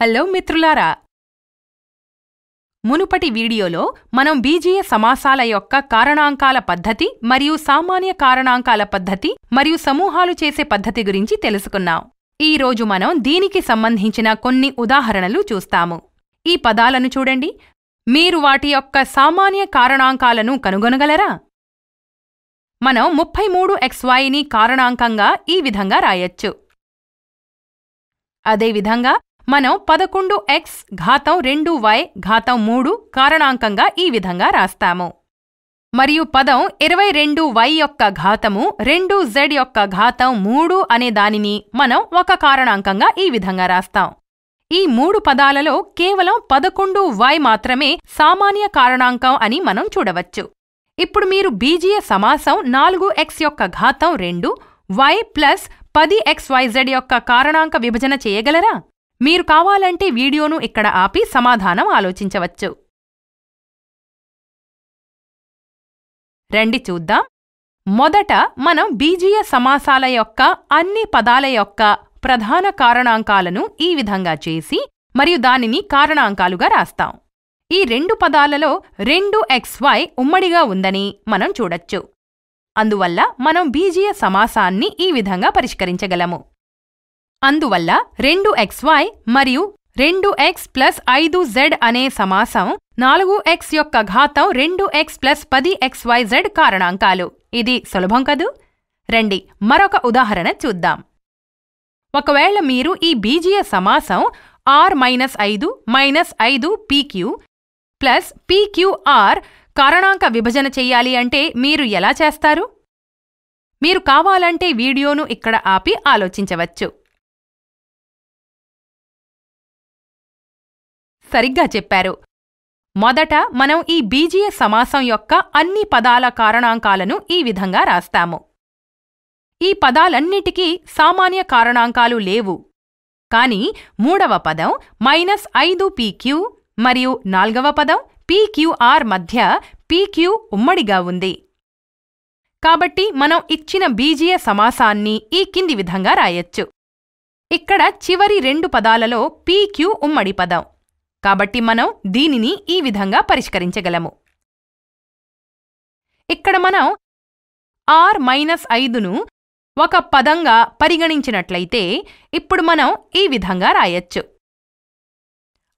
hello మిత్రులారా మునుపటి వీడియోలో మనం బీజీయ సమాసాల యొక్క కారణాంకాల పద్ధతి మరియు సామాన్య కారణాంకాల పద్ధతి మరియు సమూహాలు చేసే పద్ధతి గురించి తెలుసుకున్నాం ఈ రోజు మనం దీనికి సంబంధించిన కొన్ని ఉదాహరణలు చూస్తాము ఈ పదాలను చూడండి మీరు వాటి యొక్క సామాన్య కారణాంకాలను కనుగొనగలరా మనం ముప్పై మూడు ఎక్స్వాయిని కారణాంకంగా ఈ విధంగా రాయొచ్చు అదేవిధంగా మనం పదకొండు ఎక్స్ ఘాతం రెండు వై ఘాతం మూడు కారణాంకంగా ఈ విధంగా రాస్తాము మరియు పదం ఇరవై రెండు వై యొక్క ఘాతము రెండు జెడ్ యొక్క ఘాతం మూడు అనే దానిని మనం ఒక కారణాంకంగా ఈ విధంగా రాస్తాం ఈ మూడు పదాలలో కేవలం పదకొండు వై మాత్రమే సామాన్య కారణాంకం అని మనం చూడవచ్చు ఇప్పుడు మీరు బీజీయ సమాసం నాలుగు ఎక్స్ యొక్క ఘాతం రెండు వై ప్లస్ పది ఎక్స్ వై జెడ్ యొక్క కారణాంక విభజన చేయగలరా మీరు కావాలంటే వీడియోను ఇక్కడ ఆపి సమాధానం ఆలోచించవచ్చు రండి చూద్దాం మొదట మనం బీజీయ సమాసాల యొక్క అన్ని పదాల యొక్క ప్రధాన కారణాంకాలను ఈ విధంగా చేసి మరియు దానిని కారణాంకాలుగా రాస్తాం ఈ రెండు పదాలలో రెండు ఎక్స్వై ఉమ్మడిగా ఉందని మనం చూడొచ్చు అందువల్ల మనం బీజీయ సమాసాన్ని ఈ విధంగా పరిష్కరించగలము అందువల్ల రెండు ఎక్స్వై మరియు రెండు ఎక్స్ ప్లస్ ఐదు జెడ్ అనే సమాసం నాలుగు ఎక్స్ యొక్క ఘాతం రెండు ఎక్స్ ప్లస్ పది ఎక్స్వై జెడ్ కారణాంకాలు ఇది సులభం కదూ రండి మరొక ఉదాహరణ చూద్దాం ఒకవేళ మీరు ఈ బీజీయ సమాసం ఆర్ మైనస్ ఐదు మైనస్ ఐదు పీక్యూ ప్లస్ పీక్యూఆర్ కారణాంక విభజన చెయ్యాలి అంటే మీరు ఎలా చేస్తారు మీరు కావాలంటే వీడియోను ఇక్కడ ఆపి ఆలోచించవచ్చు సరిగ్గా చెప్పారు మొదట మనం ఈ బీజీయ సమాసం యొక్క అన్ని పదాల కారణాంకాలను ఈ విధంగా రాస్తాము ఈ పదాలన్నిటికీ సామాన్య కారణాంకాలు లేవు కాని మూడవ పదం మైనస్ ఐదు పీక్యూ మరియు నాల్గవ పదం పీక్యూఆర్ మధ్య పీక్యూ ఉమ్మడిగా ఉంది కాబట్టి మనం ఇచ్చిన బీజీయ సమాసాన్ని ఈ కింది విధంగా రాయొచ్చు ఇక్కడ చివరి రెండు పదాలలో పీక్యూ ఉమ్మడి పదం కాబట్టి మనం దీనిని ఈ విధంగా పరిష్కరించగలము ఇక్కడ మనం ఆర్ మైనస్ ఐదును ఒక పదంగా పరిగణించినట్లయితే ఇప్పుడు మనం ఈ విధంగా రాయొచ్చు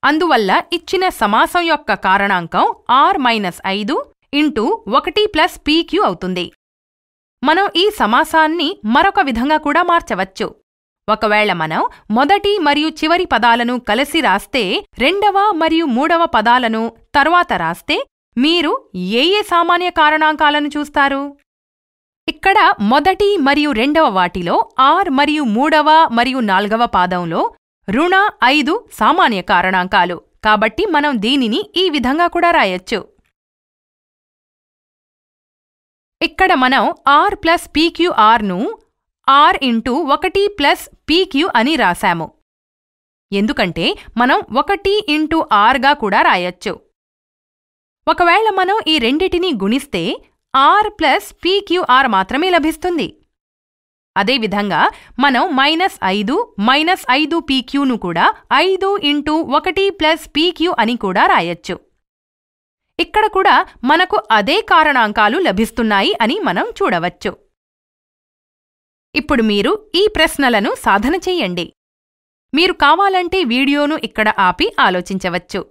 అందువల్ల ఇచ్చిన సమాసం యొక్క కారణాంకం ఆర్ మైనస్ ఐదు ఇంటూ ఒకటి ప్లస్ పీక్యూ అవుతుంది మనం ఈ సమాసాన్ని మరొక విధంగా కూడా మార్చవచ్చు ఒకవేళ మనం మొదటి మరియు చివరి పదాలను కలిసి రాస్తే రెండవ మరియు మూడవ పదాలను తర్వాత రాస్తే మీరు ఏ ఏ సామాన్య కారణాంకాలను చూస్తారు ఇక్కడ మొదటి మరియు రెండవ వాటిలో ఆర్ మరియు మూడవ మరియు నాల్గవ పాదంలో రుణ ఐదు సామాన్య కారణాంకాలు కాబట్టి మనం దీనిని ఈ విధంగా కూడా రాయొచ్చు ఇక్కడ మనం ఆర్ ప్లస్ పీక్యూఆర్ను ఆర్ ఇంటూ ఒకటి ప్లస్ పీక్యూ అని రాశాము ఎందుకంటే మనం ఒకటి ఇంటూ ఆర్గా కూడా రాయొచ్చు ఒకవేళ మనం ఈ రెండిటినీ గుణిస్తే ఆర్ ప్లస్ పీక్యూఆర్ మాత్రమే లభిస్తుంది అదేవిధంగా మనం మైనస్ ఐదు మైనస్ ఐదు పీక్యూను కూడా ఐదు ఇంటూ ఒకటి ప్లస్ పీక్యూ అని కూడా రాయొచ్చు ఇక్కడ కూడా మనకు అదే కారణాంకాలు లభిస్తున్నాయి అని మనం చూడవచ్చు ఇప్పుడు మీరు ఈ ప్రశ్నలను సాధన చెయ్యండి మీరు కావాలంటే వీడియోను ఇక్కడ ఆపి ఆలోచించవచ్చు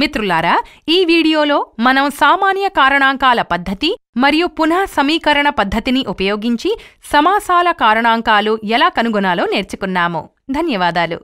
మిత్రులారా ఈ వీడియోలో మనం సామాన్య కారణాంకాల పద్ధతి మరియు పునః సమీకరణ పద్ధతిని ఉపయోగించి సమాసాల కారణాంకాలు ఎలా కనుగొనాలో నేర్చుకున్నాము ధన్యవాదాలు